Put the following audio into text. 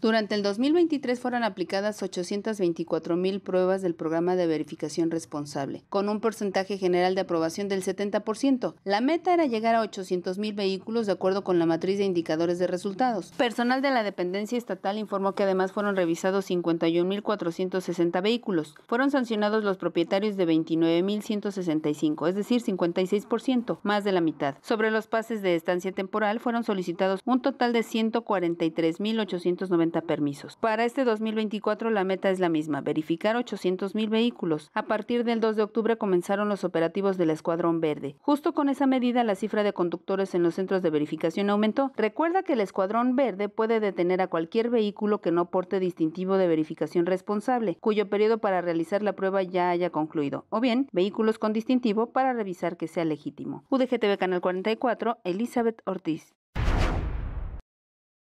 Durante el 2023 fueron aplicadas 824.000 pruebas del programa de verificación responsable, con un porcentaje general de aprobación del 70%. La meta era llegar a 800.000 vehículos de acuerdo con la matriz de indicadores de resultados. Personal de la dependencia estatal informó que además fueron revisados 51.460 vehículos. Fueron sancionados los propietarios de 29.165, es decir, 56%, más de la mitad. Sobre los pases de estancia temporal fueron solicitados un total de 143.890 permisos. Para este 2024 la meta es la misma, verificar 800.000 mil vehículos. A partir del 2 de octubre comenzaron los operativos del Escuadrón Verde. Justo con esa medida la cifra de conductores en los centros de verificación aumentó. Recuerda que el Escuadrón Verde puede detener a cualquier vehículo que no porte distintivo de verificación responsable, cuyo periodo para realizar la prueba ya haya concluido, o bien vehículos con distintivo para revisar que sea legítimo. UDGTV Canal 44, Elizabeth Ortiz.